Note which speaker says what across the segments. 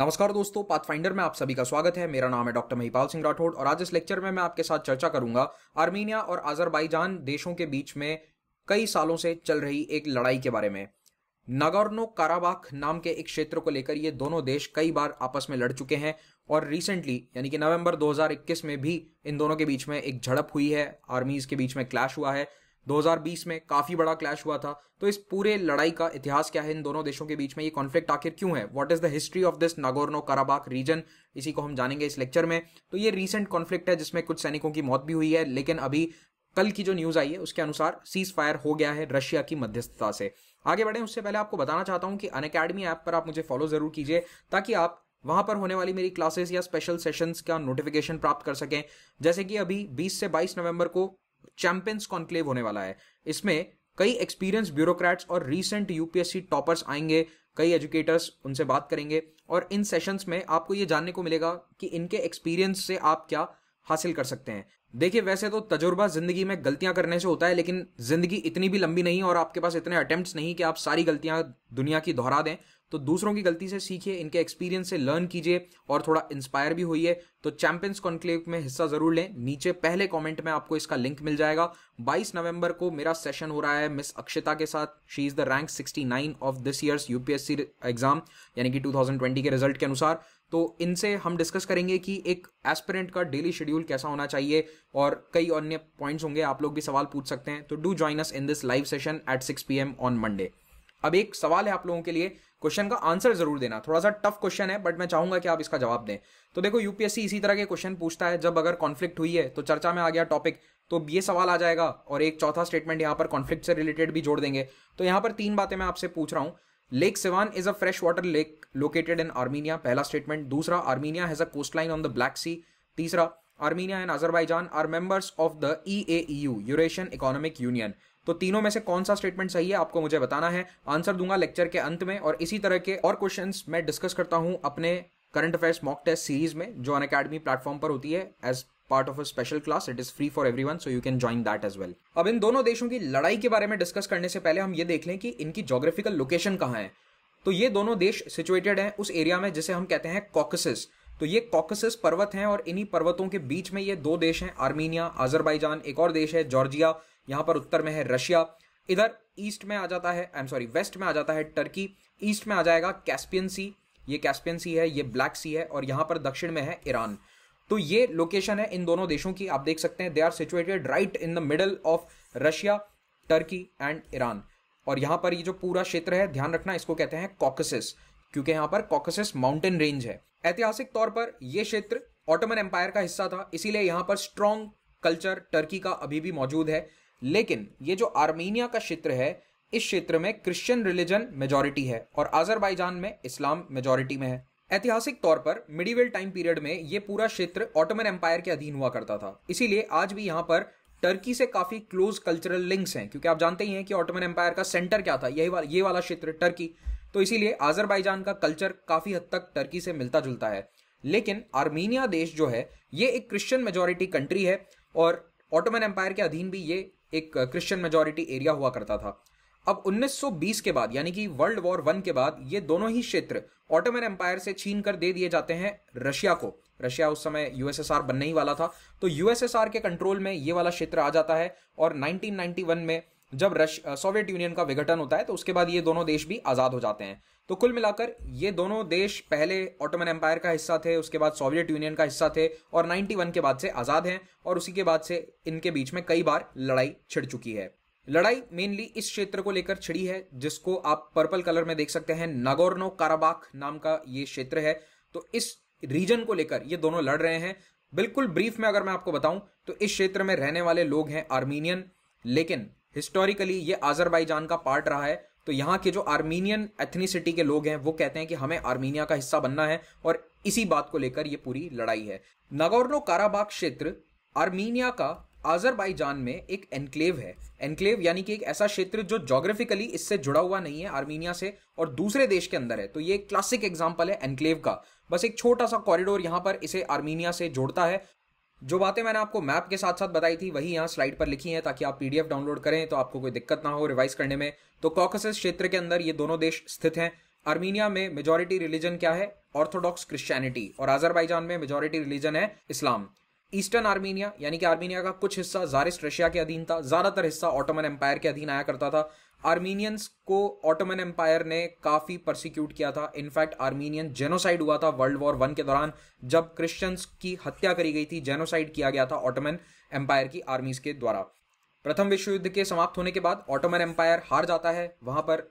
Speaker 1: नमस्कार दोस्तों पाथफाइंडर में आप सभी का स्वागत है मेरा नाम है डॉक्टर महिपाल सिंह राठौड़ और आज इस लेक्चर में मैं आपके साथ चर्चा करूंगा आर्मीनिया और आजरबाईजान देशों के बीच में कई सालों से चल रही एक लड़ाई के बारे में नगोर्नो काराबाख नाम के एक क्षेत्र को लेकर ये दोनों देश कई बार आपस में लड़ चुके हैं और रिसेंटली यानी कि नवंबर 2021 में भी इन दोनों के बीच में एक झड़प हुई है आर्मीज के बीच में क्लैश हुआ है 2020 में काफी बड़ा क्लैश हुआ था तो इस पूरे लड़ाई का इतिहास क्या है इन दोनों देशों के बीच में ये कॉन्फ्लिक्ट आखिर क्यों है what is the history of this Nagorno Karabakh region इसी को हम जानेंगे इस लेक्चर में तो ये रीसेंट कॉन्फ्लिक्ट है जिसमें कुछ सैनिकों की मौत भी हुई है लेकिन अभी कल की जो न्यूज आई है उसके अनुसार सीज फायर हो गया है रशिया की मध्यस्थता से आगे बढ़े उससे पहले आपको बताना चाहता हूं कि अन अकेडमी ऐप पर आप मुझे फॉलो जरूर कीजिए ताकि आप वहां पर होने वाली मेरी क्लासेस या स्पेशल सेशंस का नोटिफिकेशन प्राप्त कर सकें जैसे कि अभी 20 से 22 नवंबर को चैंपियंस कॉन्क्लेव होने वाला है इसमें कई एक्सपीरियंस ब्यूरोक्रेट्स और रीसेंट यूपीएससी टॉपर्स आएंगे कई एजुकेटर्स उनसे बात करेंगे और इन सेशंस में आपको ये जानने को मिलेगा कि इनके एक्सपीरियंस से आप क्या हासिल कर सकते हैं देखिए वैसे तो तजुर्बा जिंदगी में गलतियां करने से होता है लेकिन जिंदगी इतनी भी लंबी नहीं और आपके पास इतने अटेम्प्ट नहीं कि आप सारी गलतियां दुनिया की दोहरा दें तो दूसरों की गलती से सीखिए इनके एक्सपीरियंस से लर्न कीजिए और थोड़ा इंस्पायर भी होइए तो चैंपियंस कॉन्क्लेव में हिस्सा जरूर लें नीचे पहले कमेंट में आपको इसका लिंक मिल जाएगा 22 नवंबर को मेरा सेशन हो रहा है मिस अक्षता के साथ she is the rank 69 of this years UPSC exam यानी कि 2020 के रिजल्ट के अनुसार तो इनसे हम डिस्कस करेंगे कि एक एस्पिरेंट का डेली शेड्यूल कैसा होना चाहिए और कई अन्य पॉइंट्स होंगे आप लोग भी सवाल पूछ सकते हैं तो do join us in this live session at six P on Monday अब एक सवाल है आप लोगों के लिए क्वेश्चन का आंसर जरूर देना थोड़ा सा टफ क्वेश्चन है बट मैं चाहूंगा कि आप इसका जवाब दें तो देखो यूपीएससी इसी तरह के क्वेश्चन पूछता है जब अगर कॉन्फ्लिक्ट हुई है तो चर्चा में आ गया टॉपिक तो ये सवाल आ जाएगा और एक चौथा स्टेटमेंट यहां पर कॉन्फ्लिक्ट से रिलेटेड भी जोड़ देंगे तो यहां पर तीन बातें मैं आपसे पूछ रहा हूँ lake Sevan is a fresh water lake located in Armenia पहला स्टेटमेंट दूसरा Armenia has a coast line on the Black Sea तीसरा Armenia and Azerbaijan are members of the u Eurasian Economic Union तो तीनों में से कौन सा statement सही है आपको मुझे बताना है आंसर दूंगा लेक्चर के अंत में और इसी तरह के और क्वेश्चंस मैं डिस्कस करता हूं अपने current affairs mock test series में जो अन अकेडमी प्लेटफॉर्म पर होती है as part of a special class it is free for everyone so you can join that as well अब इन दोनों देशों की लड़ाई के बारे में डिस्कस करने से पहले हम ये देख लें कि इनकी जोग्राफिकल लोकेशन कहाँ है तो ये दोनों देश सिचुएटेड हैं उस एरिया में जिसे हम कहते हैं कॉकसिस तो ये कॉकसिस पर्वत हैं और इन्हीं पर्वतों के बीच में ये दो देश हैं आर्मीनिया आजरबाईजान एक और देश है जॉर्जिया यहाँ पर उत्तर में है रशिया इधर ईस्ट में आ जाता है आई एम सॉरी वेस्ट में आ जाता है टर्की ईस्ट में आ जाएगा कैस्पियन सी ये कैस्पियन सी है ये ब्लैक सी है और यहाँ पर दक्षिण में है ईरान तो ये लोकेशन है इन दोनों देशों की आप देख सकते हैं they are situated right in the middle of Russia Turkey and Iran और यहां पर ये जो पूरा क्षेत्र है ध्यान रखना इसको कहते हैं कॉकसिस क्योंकि यहां पर कॉकसस माउंटेन रेंज है ऐतिहासिक तौर पर यह क्षेत्र ऑटोमन एम्पायर का हिस्सा था इसीलिए यहां पर स्ट्रॉन्ग कल्चर टर्की का अभी भी मौजूद है लेकिन ये जो आर्मेनिया का क्षेत्र है इस क्षेत्र में क्रिश्चियन रिलीजन मेजोरिटी है और आजरबाईजान में इस्लाम मेजोरिटी में है ऐतिहासिक तौर पर मिडिवेल टाइम पीरियड में यह पूरा क्षेत्र ऑटोमन एम्पायर के अधीन हुआ करता था इसीलिए आज भी यहाँ पर टर्की से काफी क्लोज कल्चरल लिंक्स हैं क्योंकि आप जानते ही हैं कि ऑटोमन एम्पायर का सेंटर क्या था यही वाला ये वाला क्षेत्र टर्की तो इसीलिए आजरबाईजान का कल्चर काफ़ी हद तक टर्की से मिलता जुलता है लेकिन आर्मीनिया देश जो है ये एक क्रिश्चियन मेजोरिटी कंट्री है और ऑटोमन एम्पायर के अधीन भी ये एक क्रिश्चियन मेजोरिटी एरिया हुआ करता था अब 1920 के बाद यानी कि वर्ल्ड वॉर वन के बाद ये दोनों ही क्षेत्र ऑटोमन एम्पायर से छीन कर दे दिए जाते हैं रशिया को रशिया उस समय यूएसएसआर बनने ही वाला था तो यूएसएसआर के कंट्रोल में ये वाला क्षेत्र आ जाता है और 1991 में जब रश सोवियत यूनियन का विघटन होता है तो उसके बाद ये दोनों देश भी आज़ाद हो जाते हैं तो कुल मिलाकर ये दोनों देश पहले ऑटोमन एम्पायर का हिस्सा थे उसके बाद सोवियत यूनियन का हिस्सा थे और 91 के बाद से आज़ाद हैं और उसी के बाद से इनके बीच में कई बार लड़ाई छिड़ चुकी है लड़ाई मेनली इस क्षेत्र को लेकर छिड़ी है जिसको आप पर्पल कलर में देख सकते हैं नागोर्नो काराबाख नाम का ये क्षेत्र है तो इस रीजन को लेकर ये दोनों लड़ रहे हैं बिल्कुल ब्रीफ में अगर मैं आपको बताऊं तो इस क्षेत्र में रहने वाले लोग हैं आर्मीनियन लेकिन हिस्टोरिकली ये आजरबाईजान का पार्ट रहा है तो यहाँ के जो आर्मीनियन एथनिसिटी के लोग हैं वो कहते हैं कि हमें आर्मीनिया का हिस्सा बनना है और इसी बात को लेकर ये पूरी लड़ाई है नगोर्नो काराबाग क्षेत्र आर्मीनिया का आजरबाईजान में एक एनक्लेव है एनक्लेव यानी कि एक ऐसा क्षेत्र जो जोग्राफिकली इससे जुड़ा हुआ नहीं है आर्मीनिया से और दूसरे देश के अंदर है तो ये क्लासिक एग्जाम्पल है एनक्लेव का बस एक छोटा सा कॉरिडोर यहाँ पर इसे आर्मीनिया से जोड़ता है जो बातें मैंने आपको मैप के साथ साथ बताई थी वही यहाँ स्लाइड पर लिखी है ताकि आप पीडीएफ डाउनलोड करें तो आपको कोई दिक्कत ना हो रिवाइज करने में तो कॉकस क्षेत्र के अंदर ये दोनों देश स्थित हैं आर्मीनिया में मेजोरिटी रिलीजन क्या है ऑर्थोडॉक्स क्रिश्चियनिटी और आजरबाईजान में मेजोरिटी रिलीजन है इस्लाम ईस्टर्न आर्मीनिया यानी कि आर्मीनिया का कुछ हिस्सा जारिस्ट रशिया के अधीन था ज्यादातर हिस्सा ऑटोमन एम्पायर के अधीन आया करता था आर्मीनियंस को ऑटोमन एम्पायर ने काफी प्रोसिक्यूट किया था इनफैक्ट आर्मीनियन जेनोसाइड हुआ था वर्ल्ड वॉर वन के दौरान जब क्रिश्चियंस की हत्या करी गई थी जेनोसाइड किया गया था ऑटोमन एम्पायर की आर्मीज के द्वारा प्रथम विश्व युद्ध के समाप्त होने के बाद ऑटोमन एम्पायर हार जाता है वहां पर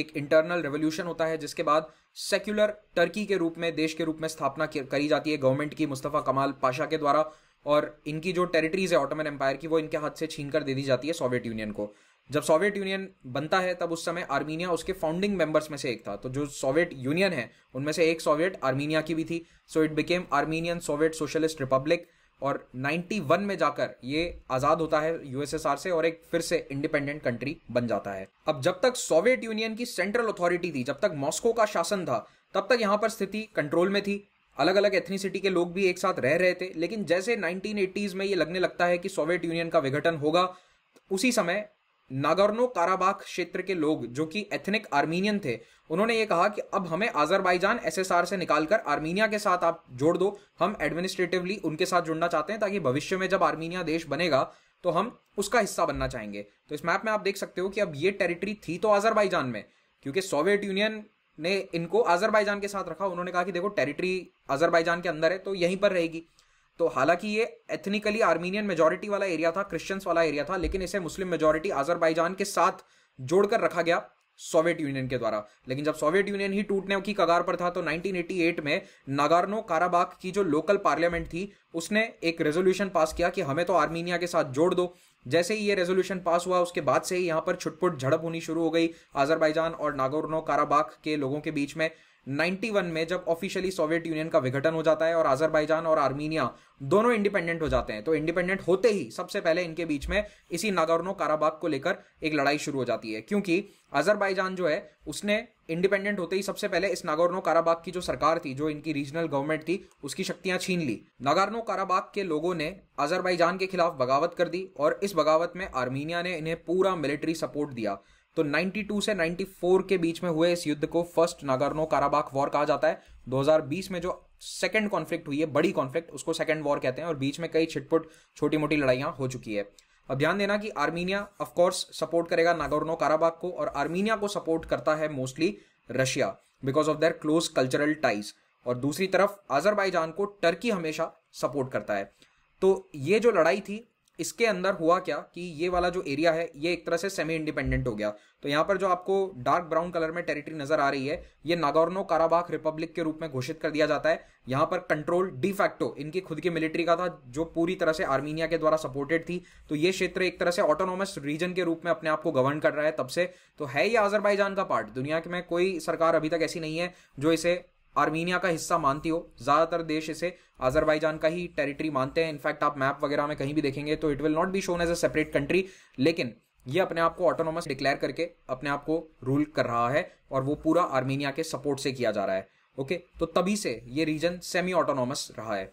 Speaker 1: एक इंटरनल रेवोल्यूशन होता है जिसके बाद सेक्युलर टर्की के रूप में देश के रूप में स्थापना करी जाती है गवर्नमेंट की मुस्तफ़ा कमाल पाशा के द्वारा और इनकी जो टेरिटरीज है ऑटोमन एम्पायर की वो इनके हाथ से छीन कर दे दी जाती है सोवियत यूनियन को जब सोवियत यूनियन बनता है तब उस समय आर्मीनिया उसके फाउंडिंग मेंबर्स में से एक था तो जो सोवियत यूनियन है उनमें से एक सोवियत आर्मीनिया की भी थी so it became Armenian Soviet Socialist Republic और 91 में जाकर ये आज़ाद होता है यूएसएसआर से और एक फिर से इंडिपेंडेंट कंट्री बन जाता है अब जब तक सोवियत यूनियन की सेंट्रल अथॉरिटी थी जब तक मॉस्को का शासन था तब तक यहाँ पर स्थिति कंट्रोल में थी अलग अलग एथनीसिटी के लोग भी एक साथ रह रहे थे लेकिन जैसे नाइनटीन में ये लगने लगता है कि सोवियत यूनियन का विघटन होगा उसी समय नागोर्नो काराबाख क्षेत्र के लोग जो कि एथनिक आर्मीनियन थे उन्होंने ये कहा कि अब हमें आजरबाईजान एसएसआर से निकालकर आर्मीनिया के साथ आप जोड़ दो हम एडमिनिस्ट्रेटिवली उनके साथ जुड़ना चाहते हैं ताकि भविष्य में जब आर्मीनिया देश बनेगा तो हम उसका हिस्सा बनना चाहेंगे तो इस मैप में आप देख सकते हो कि अब ये टेरिटरी थी तो आजरबाईजान में क्योंकि सोवियत यूनियन ने इनको आजरबाईजान के साथ रखा उन्होंने कहा कि देखो टेरिटरी आजरबाईजान के अंदर है तो यहीं पर रहेगी तो हालांकि ये एथनिकली आर्मीनियन मेजोरिटी वाला एरिया था क्रिश्चियंस वाला एरिया था लेकिन इसे मुस्लिम मेजोरिटी आजरबाईजान के साथ जोड़कर रखा गया सोवियत यूनियन के द्वारा लेकिन जब सोवियत यूनियन ही टूटने की कगार पर था तो 1988 में नागार्नो काराबाग की जो लोकल पार्लियामेंट थी उसने एक रेजोल्यूशन पास किया कि हमें तो आर्मीनिया के साथ जोड़ दो जैसे ही ये रेजोल्यूशन पास हुआ उसके बाद से ही यहां पर छुटपुट झड़प होनी शुरू हो गई आजरबाईजान और नागोर्नो काराबाग के लोगों के बीच में 91 में जब ऑफिशियली सोवियत यूनियन का विघटन हो जाता है और आजरबाईजान और आर्मीनिया दोनों इंडिपेंडेंट हो जाते हैं तो इंडिपेंडेंट होते ही सबसे पहले इनके बीच में इसी नागोर्नो काराबाग को लेकर एक लड़ाई शुरू हो जाती है क्योंकि आजरबाईजान जो है उसने इंडिपेंडेंट होते ही सबसे पहले इस नागोर्नो काराबाग की जो सरकार थी जो इनकी रीजनल गवर्नमेंट थी उसकी शक्तियां छीन ली नागोर्नो काराबाग के लोगों ने आजरबाईजान के खिलाफ बगावत कर दी और इस बगावत में आर्मीनिया ने इन्हें पूरा मिलिट्री सपोर्ट दिया तो 92 से 94 के बीच में हुए इस युद्ध को फर्स्ट नागार्नो काराबाक वॉर कहा जाता है 2020 में जो सेकेंड कॉन्फ्लिक्ट हुई है बड़ी कॉन्फ्लिक्ट उसको सेकेंड वॉर कहते हैं और बीच में कई छिटपुट छोटी मोटी लड़ाइयां हो चुकी है अब ध्यान देना कि आर्मीनिया ऑफकोर्स सपोर्ट करेगा नागोर्नो काराबाग को और आर्मीनिया को सपोर्ट करता है mostly Russia because of their close cultural ties और दूसरी तरफ आजरबाईजान को टर्की हमेशा सपोर्ट करता है तो ये जो लड़ाई थी इसके अंदर हुआ क्या कि ये वाला जो एरिया है ये एक तरह से सेमी इंडिपेंडेंट हो गया तो यहाँ पर जो आपको डार्क ब्राउन कलर में टेरिटरी नजर आ रही है ये नागोर्नो काराबाख रिपब्लिक के रूप में घोषित कर दिया जाता है यहाँ पर कंट्रोल डिफैक्टो इनकी खुद की मिलिट्री का था जो पूरी तरह से आर्मीनिया के द्वारा सपोर्टेड थी तो ये क्षेत्र एक तरह से ऑटोनोमस रीजन के रूप में अपने आप को गवर्न कर रहा है तब से तो है ये आजरबाईजान का पार्ट दुनिया में कोई सरकार अभी तक ऐसी नहीं है जो इसे आर्मीनिया का हिस्सा मानती हो ज़्यादातर देश इसे अजरबैजान का ही टेरिटरी मानते हैं इनफैक्ट आप मैप वगैरह में कहीं भी देखेंगे तो it will not be shown as a separate country लेकिन ये अपने आप को ऑटोनोमस डिक्लेयर करके अपने आप को रूल कर रहा है और वो पूरा आर्मीनिया के सपोर्ट से किया जा रहा है ओके तो तभी से ये रीजन सेमी ऑटोनोमस रहा है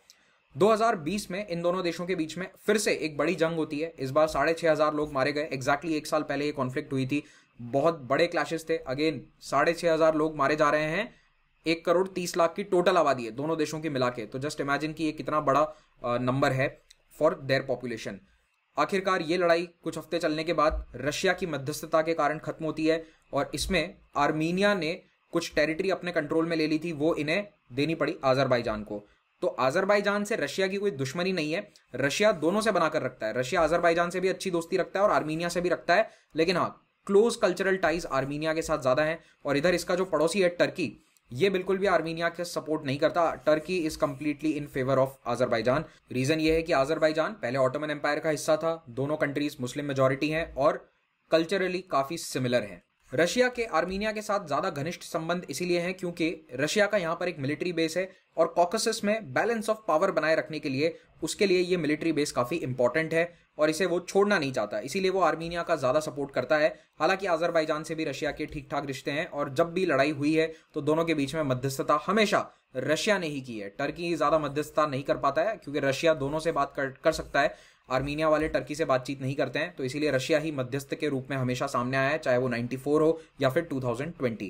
Speaker 1: 2020 में इन दोनों देशों के बीच में फिर से एक बड़ी जंग होती है इस बार साढ़े छह हज़ार लोग मारे गए एग्जैक्टली एक साल पहले ये कॉन्फ्लिक्ट हुई थी बहुत बड़े क्लैशेस थे अगेन साढ़े छह हज़ार लोग मारे जा रहे हैं एक करोड़ तीस लाख की टोटल आबादी है दोनों देशों की मिला के तो जस्ट इमेजिन की ये कितना बड़ा नंबर है फॉर देयर पॉपुलेशन आखिरकार ये लड़ाई कुछ हफ्ते चलने के बाद रशिया की मध्यस्थता के कारण खत्म होती है और इसमें आर्मीनिया ने कुछ टेरिटरी अपने कंट्रोल में ले ली थी वो इन्हें देनी पड़ी आजरबाईजान को तो आजरबाईजान से रशिया की कोई दुश्मनी नहीं है रशिया दोनों से बनाकर रखता है रशिया आजरबाईजान से भी अच्छी दोस्ती रखता है और आर्मीनिया से भी रखता है लेकिन हाँ क्लोज कल्चरल टाइज आर्मीनिया के साथ ज्यादा है और इधर इसका जो पड़ोसी है टर्की ये बिल्कुल भी आर्मीनिया के सपोर्ट नहीं करता Turkey is completely in favour of Azerbaijan region ये है कि आजरबाईजान पहले ऑटोमन एम्पायर का हिस्सा था दोनों कंट्रीज मुस्लिम मेजोरिटी हैं और कल्चरली काफी सिमिलर हैं रशिया के आर्मीनिया के साथ ज्यादा घनिष्ठ संबंध इसीलिए हैं क्योंकि रशिया का यहाँ पर एक मिलिट्री बेस है और कॉकसिस में बैलेंस ऑफ पावर बनाए रखने के लिए उसके लिए ये मिलिट्री बेस काफी इंपॉर्टेंट है और इसे वो छोड़ना नहीं चाहता इसीलिए वो आर्मीनिया का ज्यादा सपोर्ट करता है हालांकि आजरबाईजान से भी रशिया के ठीक ठाक रिश्ते हैं और जब भी लड़ाई हुई है तो दोनों के बीच में मध्यस्थता हमेशा रशिया ने ही की है टर्की ज्यादा मध्यस्थता नहीं कर पाता है क्योंकि रशिया दोनों से बात कर, कर सकता है आर्मीनिया वाले टर्की से बातचीत नहीं करते हैं तो इसीलिए रशिया ही मध्यस्थ के रूप में हमेशा सामने आया है चाहे वो 94 हो या फिर 2020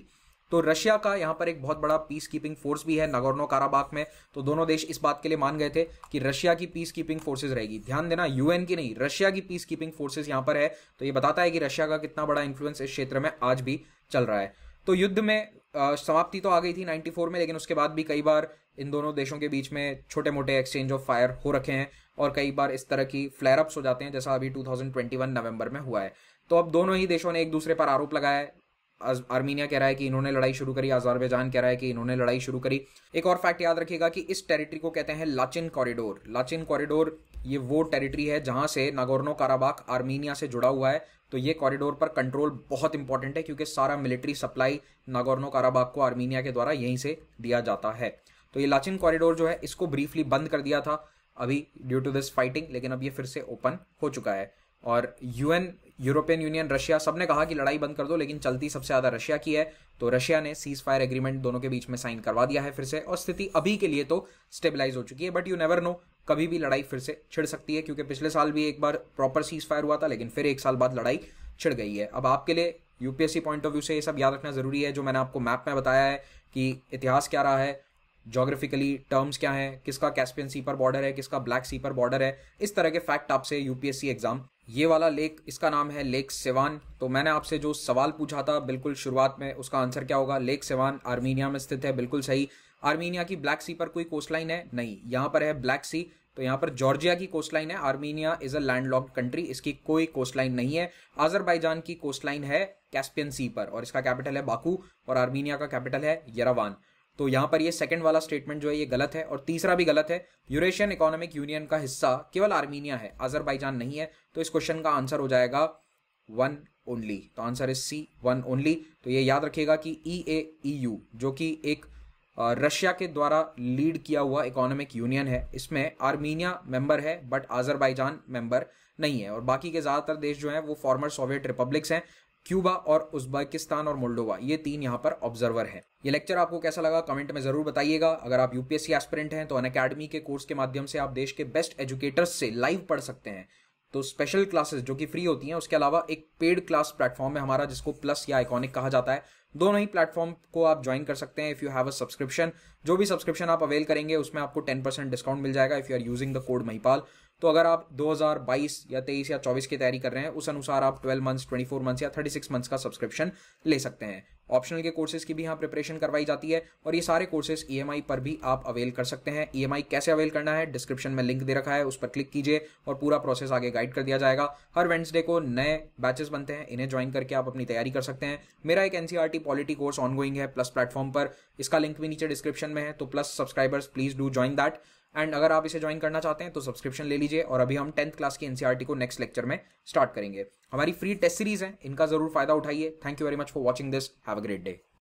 Speaker 1: तो रशिया का यहाँ पर एक बहुत बड़ा पीस कीपिंग फोर्स भी है नगोर्नो काराबाक में तो दोनों देश इस बात के लिए मान गए थे कि रशिया की पीस कीपिंग फोर्सेज रहेगी ध्यान देना यूएन की नहीं रशिया की पीस कीपिंग फोर्सेज यहाँ पर है तो ये बताता है कि रशिया का कितना बड़ा इन्फ्लुएंस इस क्षेत्र में आज भी चल रहा है तो युद्ध में समाप्ति तो आ गई थी 94 में लेकिन उसके बाद भी कई बार इन दोनों देशों के बीच में छोटे मोटे एक्सचेंज ऑफ फायर हो रखे हैं और कई बार इस तरह की फ्लैर अप्स हो जाते हैं जैसा अभी 2021 नवंबर में हुआ है तो अब दोनों ही देशों ने एक दूसरे पर आरोप लगाया है आर्मीनिया कह रहा है कि इन्होंने लड़ाई शुरू करी आजारबेजान कह रहा है कि इन्होंने लड़ाई शुरू करी एक और फैक्ट याद रखिएगा कि इस टेरिटरी को कहते हैं लाचिन कॉरिडोर लाचिन कॉरिडोर ये वो टेरिटरी है जहां से नागोर्नो काराबाक आर्मीनिया से जुड़ा हुआ है तो ये कॉरिडोर पर कंट्रोल बहुत इंपॉर्टेंट है क्योंकि सारा मिलिट्री सप्लाई नागोर्नो काराबाग को आर्मीनिया के द्वारा यहीं से दिया जाता है तो ये लाचिन कॉरिडोर जो है इसको ब्रीफली बंद कर दिया था अभी ड्यू टू दिस फाइटिंग लेकिन अब ये फिर से ओपन हो चुका है और यूएन यूरोपियन यूनियन रशिया सबने कहा कि लड़ाई बंद कर दो लेकिन चलती सबसे ज्यादा रशिया की है तो रशिया ने सीज फायर एग्रीमेंट दोनों के बीच में साइन करवा दिया है फिर से और स्थिति अभी के लिए तो स्टेबलाइज हो चुकी है बट यू नेवर नो कभी भी लड़ाई फिर से छिड़ सकती है क्योंकि पिछले साल भी एक बार प्रॉपर सीज फायर हुआ था लेकिन फिर एक साल बाद लड़ाई छिड़ गई है अब आपके लिए यूपीएससी पॉइंट ऑफ व्यू से ये सब याद रखना ज़रूरी है जो मैंने आपको मैप में बताया है कि इतिहास क्या रहा है जोग्राफिकली टर्म्स क्या है किसका कैस्पियन सी पर बॉर्डर है किसका ब्लैक सी पर बॉर्डर है इस तरह के फैक्ट आपसे यूपीएससी एग्जाम ये वाला लेक इसका नाम है लेक सेवान तो मैंने आपसे जो सवाल पूछा था बिल्कुल शुरुआत में उसका आंसर क्या होगा लेक सेवान आर्मीनिया में स्थित है बिल्कुल सही आर्मीनिया की ब्लैक सी पर कोई कोस्ट लाइन है नहीं यहाँ पर है ब्लैक सी तो यहाँ पर जॉर्जिया की कोस्ट लाइन है Armenia is a landlocked country इसकी कोई कोस्ट लाइन नहीं है आजरबाइजान की कोस्ट लाइन है कैस्पियन सी पर और इसका कैपिटल है बाकू और आर्मीनिया का कैपिटल है यरावान तो यहाँ पर ये सेकंड वाला स्टेटमेंट जो है ये गलत है और तीसरा भी गलत है यूरेशियन इकोनॉमिक यूनियन का हिस्सा केवल आर्मीनिया है आजरबाइजान नहीं है तो इस क्वेश्चन का आंसर हो जाएगा वन ओनली तो answer is C one only तो ये याद रखिएगा कि ई ए ई यू जो कि एक रशिया के द्वारा लीड किया हुआ इकोनॉमिक यूनियन है इसमें आर्मीनिया मेंबर है बट आजरबाईजान मेंबर नहीं है और बाकी के ज़्यादातर देश जो हैं वो फॉर्मर सोवियत रिपब्लिक्स हैं क्यूबा और उज्बेकिस्तान और मोल्डोवा ये तीन यहाँ पर ऑब्जर्वर हैं ये लेक्चर आपको कैसा लगा कमेंट में जरूर बताइएगा अगर आप यूपीएससी एस्पिरेंट हैं तो अन के कोर्स के माध्यम से आप देश के बेस्ट एजुकेटर्स से लाइव पढ़ सकते हैं तो स्पेशल क्लासेस जो कि फ्री होती हैं उसके अलावा एक पेड क्लास प्लेटफॉर्म है हमारा जिसको प्लस या आइकॉनिक कहा जाता है दोनों ही प्लेटफॉर्म को आप ज्वाइन कर सकते हैं if you have a subscription जो भी सब्सक्रिप्शन आप अवेल करेंगे उसमें आपको टेन परसेंट डिस्काउंट मिल जाएगा if you are using the code Mahipal तो अगर आप 2022 या 23 या 24 की तैयारी कर रहे हैं उस अनुसार आप 12 मंथ्स 24 मंथ्स या 36 मंथ्स का सब्सक्रिप्शन ले सकते हैं ऑप्शनल के कोर्सेज की भी यहाँ प्रिपरेशन करवाई जाती है और ये सारे कोर्सेज ई e पर भी आप अवेल कर सकते हैं ई e कैसे अवेल करना है डिस्क्रिप्शन में लिंक दे रखा है उस पर क्लिक कीजिए और पूरा प्रोसेस आगे गाइड कर दिया जाएगा हर वेंसडे को नए बैचेस बनते हैं इन्हें ज्वाइन करके आप अपनी तैयारी कर सकते हैं मेरा एक एनसीआर पॉलिटी कोर्स ऑनगोइंग है प्लस प्लेटफॉर्म पर इसका लिंक भी नीचे डिस्क्रिप्शन में है तो plus subscribers please do join that and अगर आप इसे ज्वाइन करना चाहते हैं तो सब्सक्रिप्शन ले लीजिए और अभी हम टेंथ क्लास की एनसीआरटी e को नेक्स्ट लेक्चर में स्टार्ट करेंगे हमारी फ्री टेस्ट सीरीज है इनका जरूर फायदा उठाइए thank you very much for watching this have a great day